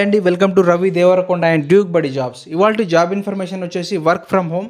అండి welcome to Ravi Devarakonda and డ్యూక్ బడి జాబ్స్ ఇవాళ జాబ్ ఇన్ఫర్మేషన్ వచ్చేసి work from home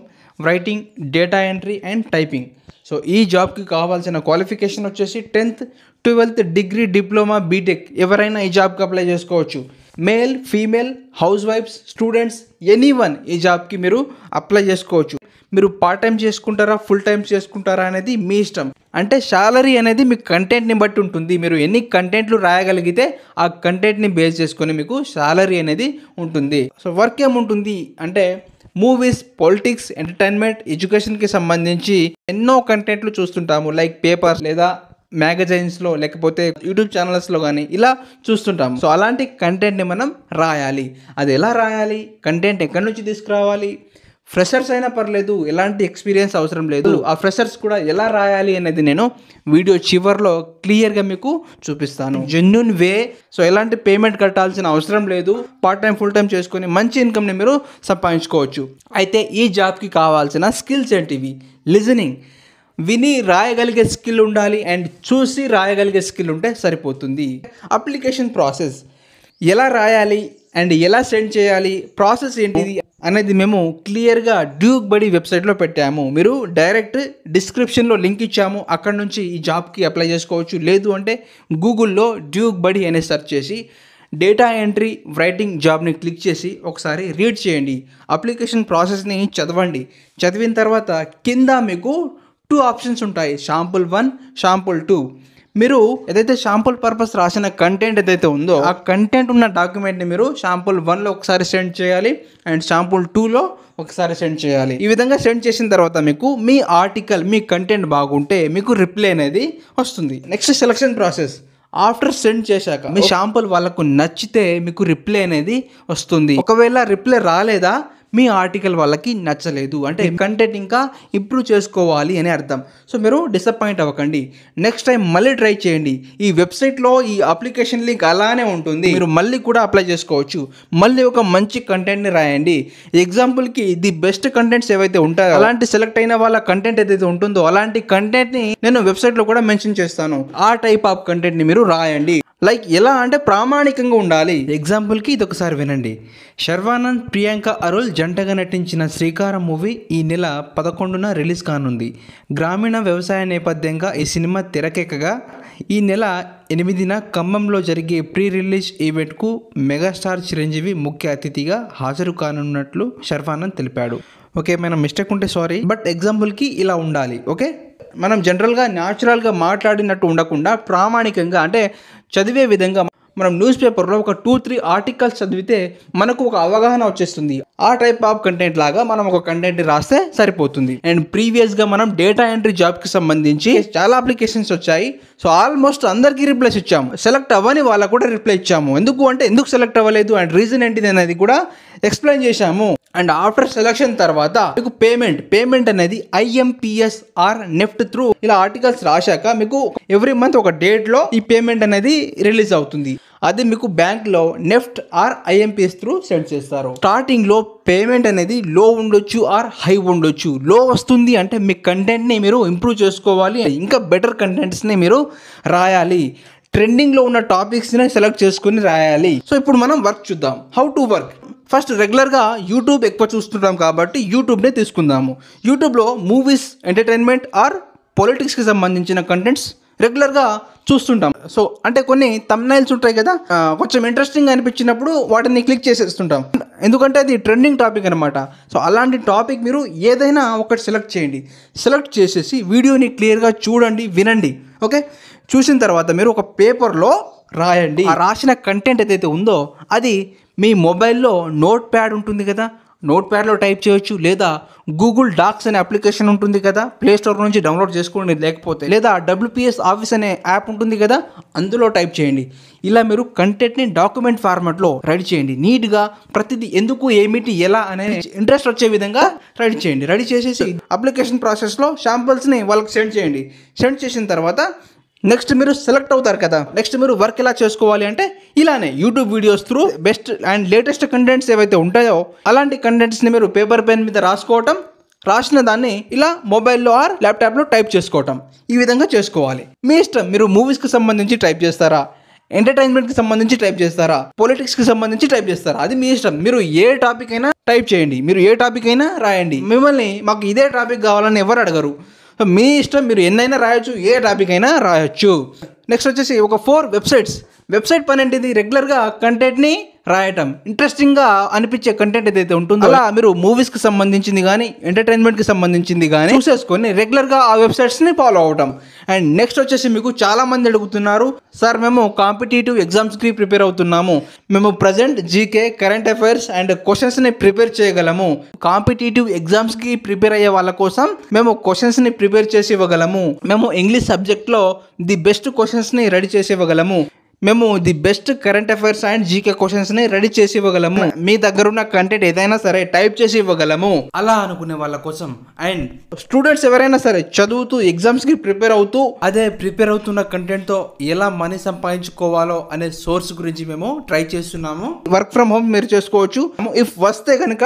writing data entry and typing so ఈ జాబ్కి కావాల్సిన క్వాలిఫికేషన్ వచ్చేసి tenth twelfth degree diploma BTech ఎవరైనా ఈ జాబ్కి అప్లై చేసుకోవచ్చు మేల్ ఫీమేల్ హౌస్ వైఫ్స్ స్టూడెంట్స్ ఎనీ వన్ ఈ జాబ్కి మీరు అప్లై చేసుకోవచ్చు మీరు పార్ట్ టైం చేసుకుంటారా ఫుల్ టైం చేసుకుంటారా అనేది మీ ఇష్టం అంటే శాలరీ అనేది మీ కంటెంట్ని బట్టి ఉంటుంది మీరు ఎన్ని కంటెంట్లు రాయగలిగితే ఆ కంటెంట్ని బేస్ చేసుకొని మీకు శాలరీ అనేది ఉంటుంది సో వర్క్ ఏముంటుంది అంటే మూవీస్ పొలిటిక్స్ ఎంటర్టైన్మెంట్ ఎడ్యుకేషన్కి సంబంధించి ఎన్నో కంటెంట్లు చూస్తుంటాము లైక్ పేపర్స్ లేదా మ్యాగజైన్స్లో లేకపోతే యూట్యూబ్ ఛానల్స్లో కానీ ఇలా చూస్తుంటాం సో అలాంటి కంటెంట్ని మనం రాయాలి అది ఎలా రాయాలి కంటెంట్ ఎక్కడి నుంచి తీసుకురావాలి ఫ్రెషర్స్ అయినా పర్లేదు ఎలాంటి ఎక్స్పీరియన్స్ అవసరం లేదు ఆ ఫ్రెషర్స్ కూడా ఎలా రాయాలి అనేది నేను వీడియో చివరిలో క్లియర్గా మీకు చూపిస్తాను జెన్యున్ వే సో ఎలాంటి పేమెంట్ కట్టాల్సిన అవసరం లేదు పార్ట్ టైం ఫుల్ టైం చేసుకొని మంచి ఇన్కమ్ని మీరు సంపాదించుకోవచ్చు అయితే ఈ జాబ్కి కావాల్సిన స్కిల్స్ ఏంటివి లిజనింగ్ విని రాయగలిగే స్కిల్ ఉండాలి అండ్ చూసి రాయగలిగే స్కిల్ ఉంటే సరిపోతుంది అప్లికేషన్ ప్రాసెస్ ఎలా రాయాలి అండ్ ఎలా సెండ్ చేయాలి ప్రాసెస్ ఏంటిది అనేది మేము క్లియర్గా డ్యూక్ బడి వెబ్సైట్లో పెట్టాము మీరు డైరెక్ట్ డిస్క్రిప్షన్లో లింక్ ఇచ్చాము అక్కడ నుంచి ఈ జాబ్కి అప్లై చేసుకోవచ్చు లేదు అంటే గూగుల్లో డ్యూక్ బడి అనే సెర్చ్ చేసి డేటా ఎంట్రీ రైటింగ్ జాబ్ని క్లిక్ చేసి ఒకసారి రీడ్ చేయండి అప్లికేషన్ ప్రాసెస్ని చదవండి చదివిన తర్వాత కింద మీకు టూ ఆప్షన్స్ ఉంటాయి షాంపుల్ వన్ షాంపుల్ టూ మీరు ఏదైతే షాంపుల్ పర్పస్ రాసిన కంటెంట్ ఏదైతే ఉందో ఆ కంటెంట్ ఉన్న డాక్యుమెంట్ని మీరు షాంపుల్ వన్లో ఒకసారి సెండ్ చేయాలి అండ్ షాంపుల్ టూలో ఒకసారి సెండ్ చేయాలి ఈ విధంగా సెండ్ చేసిన తర్వాత మీకు మీ ఆర్టికల్ మీ కంటెంట్ బాగుంటే మీకు రిప్లై అనేది వస్తుంది next selection process after send చేశాక మీ షాంపుల్ వాళ్ళకు నచ్చితే మీకు రిప్లై అనేది వస్తుంది ఒకవేళ రిప్లై రాలేదా మీ ఆర్టికల్ వాళ్ళకి నచ్చలేదు అంటే కంటెంట్ ఇంకా ఇంప్రూవ్ చేసుకోవాలి అని అర్థం సో మీరు డిసప్పాయింట్ అవ్వకండి నెక్స్ట్ టైం మళ్ళీ ట్రై చేయండి ఈ వెబ్సైట్లో ఈ అప్లికేషన్ లింక్ అలానే ఉంటుంది మీరు మళ్ళీ కూడా అప్లై చేసుకోవచ్చు మళ్ళీ ఒక మంచి కంటెంట్ని రాయండి ఎగ్జాంపుల్కి ది బెస్ట్ కంటెంట్స్ ఏవైతే ఉంటాయో అలాంటి సెలెక్ట్ అయిన వాళ్ళ కంటెంట్ ఏదైతే ఉంటుందో అలాంటి కంటెంట్ని నేను వెబ్సైట్లో కూడా మెన్షన్ చేస్తాను ఆ టైప్ ఆఫ్ కంటెంట్ని మీరు రాయండి లైక్ ఎలా అంటే ప్రామాణికంగా ఉండాలి ఎగ్జాంపుల్కి ఇది ఒకసారి వినండి శర్వానంద్ ప్రియాంక అరుల్ జంటగా నటించిన శ్రీకారం మూవీ ఈ నెల పదకొండున రిలీజ్ కానుంది గ్రామీణ వ్యవసాయ నేపథ్యంగా ఈ సినిమా తెరకెక్కగా ఈ నెల ఎనిమిదిన ఖమ్మంలో జరిగే ప్రీ రిలీజ్ ఈవెంట్కు మెగాస్టార్ చిరంజీవి ముఖ్య అతిథిగా హాజరు కానున్నట్లు శర్వానంద్ తెలిపాడు ఓకే మనం మిస్టేక్ ఉంటే సారీ బట్ ఎగ్జాంపుల్కి ఇలా ఉండాలి ఓకే మనం జనరల్గా న్యాచురల్గా మాట్లాడినట్టు ఉండకుండా ప్రామాణికంగా అంటే చదివే విధంగా మనం న్యూస్ పేపర్లో ఒక టూ త్రీ ఆర్టికల్స్ చదివితే మనకు ఒక అవగాహన వచ్చేస్తుంది ఆ టైప్ ఆఫ్ కంటెంట్ లాగా మనం ఒక కంటెంట్ రాస్తే సరిపోతుంది అండ్ ప్రీవియస్గా మనం డేటా ఎంట్రీ జాబ్కి సంబంధించి చాలా అప్లికేషన్స్ వచ్చాయి సో ఆల్మోస్ట్ అందరికీ రిప్లైస్ ఇచ్చాము సెలెక్ట్ అవ్వని వాళ్ళకు కూడా రిప్లై ఇచ్చాము ఎందుకు అంటే ఎందుకు సెలెక్ట్ అవ్వలేదు అండ్ రీజన్ ఏంటిది అనేది కూడా ఎక్స్ప్లెయిన్ చేశాము అండ్ ఆఫ్టర్ సెలక్షన్ తర్వాత మీకు పేమెంట్ పేమెంట్ అనేది ఐఎంపిఎస్ ఆర్ నెఫ్ట్ త్రూ ఇలా ఆర్టికల్స్ రాశాక మీకు ఎవ్రీ మంత్ ఒక డేట్లో ఈ పేమెంట్ అనేది రిలీజ్ అవుతుంది అది మీకు బ్యాంక్లో NEFT or IMPS through send చేస్తారు స్టార్టింగ్లో పేమెంట్ అనేది లో ఉండొచ్చు ఆర్ హై ఉండొచ్చు లో వస్తుంది అంటే మీ కంటెంట్ని మీరు ఇంప్రూవ్ చేసుకోవాలి ఇంకా బెటర్ కంటెంట్స్ని మీరు రాయాలి ట్రెండింగ్లో ఉన్న టాపిక్స్ని సెలెక్ట్ చేసుకుని రాయాలి సో ఇప్పుడు మనం వర్క్ చూద్దాం హౌ టు వర్క్ ఫస్ట్ రెగ్యులర్గా యూట్యూబ్ ఎక్కువ చూస్తుంటాం కాబట్టి యూట్యూబ్నే తీసుకుందాము యూట్యూబ్లో మూవీస్ ఎంటర్టైన్మెంట్ ఆర్ పొలిటిక్స్కి సంబంధించిన కంటెంట్స్ రెగ్యులర్గా చూస్తుంటాం సో అంటే కొన్ని తమ్నైల్స్ ఉంటాయి కదా కొంచెం ఇంట్రెస్టింగ్ అనిపించినప్పుడు వాటిని క్లిక్ చేసేస్తుంటాం ఎందుకంటే అది ట్రెండింగ్ టాపిక్ అనమాట సో అలాంటి టాపిక్ మీరు ఏదైనా ఒకటి సెలెక్ట్ చేయండి సెలెక్ట్ చేసేసి వీడియోని క్లియర్గా చూడండి వినండి ఓకే చూసిన తర్వాత మీరు ఒక పేపర్లో రాయండి రాసిన కంటెంట్ ఏదైతే ఉందో అది మీ మొబైల్లో నోట్ ప్యాడ్ ఉంటుంది కదా నోట్ ప్యాడ్లో టైప్ చేయొచ్చు లేదా గూగుల్ డాక్స్ అనే అప్లికేషన్ ఉంటుంది కదా ప్లే స్టోర్ నుంచి డౌన్లోడ్ చేసుకోండి లేకపోతే లేదా డబ్ల్యూపీఎస్ ఆఫీస్ అనే యాప్ ఉంటుంది కదా అందులో టైప్ చేయండి ఇలా మీరు కంటెంట్ని డాక్యుమెంట్ ఫార్మాట్లో రెడీ చేయండి నీట్గా ప్రతిదీ ఎందుకు ఏమిటి ఎలా అనే ఇంట్రెస్ట్ వచ్చే విధంగా రెడీ చేయండి రెడీ చేసేసి అప్లికేషన్ ప్రాసెస్లో శాంపుల్స్ని వాళ్ళకి సెండ్ చేయండి సెండ్ చేసిన తర్వాత నెక్స్ట్ మీరు సెలెక్ట్ అవుతారు కదా నెక్స్ట్ మీరు వర్క్ ఎలా చేసుకోవాలి అంటే ఇలానే YouTube videos through best and latest contents ఏవైతే ఉంటాయో అలాంటి కంటెంట్స్ని మీరు పేపర్ పెన్ మీద రాసుకోవటం రాసిన దాన్ని ఇలా మొబైల్లో ఆర్ ల్యాప్టాప్లో టైప్ చేసుకోవటం ఈ విధంగా చేసుకోవాలి మీ ఇష్టం మీరు మూవీస్కి సంబంధించి టైప్ చేస్తారా ఎంటర్టైన్మెంట్కి సంబంధించి టైప్ చేస్తారా పొలిటిక్స్కి సంబంధించి టైప్ చేస్తారా అది మీ ఇష్టం మీరు ఏ టాపిక్ అయినా టైప్ చేయండి మీరు ఏ టాపిక్ అయినా రాయండి మిమ్మల్ని మాకు ఇదే టాపిక్ కావాలని ఎవరు అడగరు మీ ఇష్టం మీరు ఎన్నైనా రాయొచ్చు ఏ టాపిక్ అయినా రాయొచ్చు నెక్స్ట్ వచ్చేసి ఒక ఫోర్ వెబ్సైట్స్ వెబ్సైట్ పని ఏంటిది రెగ్యులర్గా కంటెంట్ని రాయటం ఇంట్రెస్టింగ్గా అనిపించే కంటెంట్ ఏదైతే ఉంటుందో అలా మీరు మూవీస్కి సంబంధించింది కానీ ఎంటర్టైన్మెంట్కి సంబంధించింది కానీ చూసేసుకొని రెగ్యులర్గా ఆ వెబ్సైట్స్ని ఫాలో అవటం అండ్ నెక్స్ట్ వచ్చేసి మీకు చాలామంది అడుగుతున్నారు సార్ మేము కాంపిటేటివ్ ఎగ్జామ్స్కి ప్రిపేర్ అవుతున్నాము మేము present GK current affairs and క్వశ్చన్స్ని ప్రిపేర్ చేయగలము కాంపిటేటివ్ ఎగ్జామ్స్కి ప్రిపేర్ అయ్యే వాళ్ళ కోసం మేము క్వశ్చన్స్ని ప్రిపేర్ చేసి ఇవ్వగలము మేము ఇంగ్లీష్ సబ్జెక్ట్లో ది బెస్ట్ క్వశ్చన్స్ని రెడీ చేసి ఇవ్వగలము మేము the best current affairs and GK questions ని రెడీ చేసి ఇవ్వగలము మీ దగ్గర ఉన్న కంటెంట్ ఏదైనా సరే టైప్ చేసి ఇవ్వగలము అలా అనుకునే వాళ్ళ కోసం అండ్ స్టూడెంట్స్ ఎవరైనా సరే చదువుతూ ఎగ్జామ్స్ కి ప్రిపేర్ అవుతూ అదే ప్రిపేర్ అవుతున్న కంటెంట్ తో ఎలా మనీ సంపాదించుకోవాలో అనే సోర్స్ గురించి మేము ట్రై చేస్తున్నాము వర్క్ ఫ్రమ్ హోమ్ మీరు చేసుకోవచ్చు ఇఫ్ వస్తే కనుక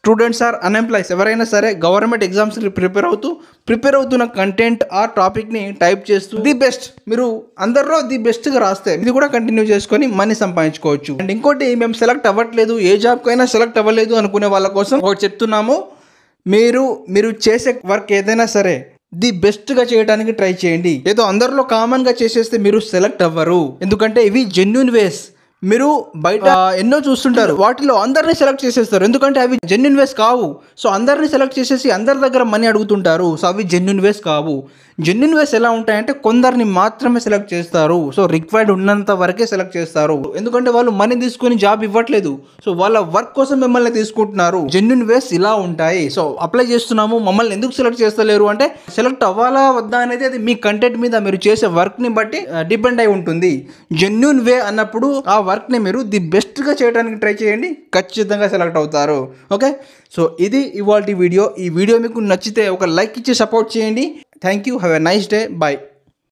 స్టూడెంట్స్ ఆర్ అన్ఎంప్లాయీస్ ఎవరైనా సరే గవర్నమెంట్ ఎగ్జామ్స్కి ప్రిపేర్ అవుతూ ప్రిపేర్ అవుతున్న కంటెంట్ ఆ టాపిక్ని టైప్ చేస్తూ ది బెస్ట్ మీరు అందరిలో ది బెస్ట్గా రాస్తే ఇది కూడా కంటిన్యూ చేసుకొని మనీ సంపాదించుకోవచ్చు అండ్ ఇంకోటి మేము సెలెక్ట్ అవ్వట్లేదు ఏ అయినా సెలెక్ట్ అవ్వలేదు అనుకునే వాళ్ళ కోసం ఒకటి చెప్తున్నాము మీరు మీరు చేసే వర్క్ ఏదైనా సరే ది బెస్ట్గా చేయడానికి ట్రై చేయండి ఏదో అందరిలో కామన్గా చేసేస్తే మీరు సెలెక్ట్ అవ్వరు ఎందుకంటే ఇవి జెన్యున్ వేస్ మీరు బయట ఎన్నో చూస్తుంటారు వాటిలో అందరినీ సెలెక్ట్ చేసేస్తారు ఎందుకంటే అవి జెన్యున్ వేస్ కావు సో అందరినీ సెలెక్ట్ చేసేసి అందరి దగ్గర మనీ అడుగుతుంటారు సో అవి జెన్యున్ వేస్ కావు జెన్యున్ వేస్ ఎలా ఉంటాయంటే కొందరిని మాత్రమే సెలెక్ట్ చేస్తారు సో రిక్వైర్డ్ ఉన్నంత వరకే సెలెక్ట్ చేస్తారు ఎందుకంటే వాళ్ళు మనీ తీసుకుని జాబ్ ఇవ్వట్లేదు సో వాళ్ళ వర్క్ కోసం మిమ్మల్ని తీసుకుంటున్నారు జెన్యున్ వేస్ ఇలా ఉంటాయి సో అప్లై చేస్తున్నాము మమ్మల్ని ఎందుకు సెలెక్ట్ చేస్తలేరు అంటే సెలెక్ట్ అవ్వాలా వద్దా అనేది అది మీ కంటెంట్ మీద మీరు చేసే వర్క్ని బట్టి డిపెండ్ అయి ఉంటుంది జెన్యున్ వే అన్నప్పుడు ఆ వర్క్ని మీరు ది బెస్ట్గా చేయడానికి ట్రై చేయండి ఖచ్చితంగా సెలెక్ట్ అవుతారు ఓకే సో ఇది ఇవాళ వీడియో ఈ వీడియో మీకు నచ్చితే ఒక లైక్ ఇచ్చి సపోర్ట్ చేయండి thank you have a nice day bye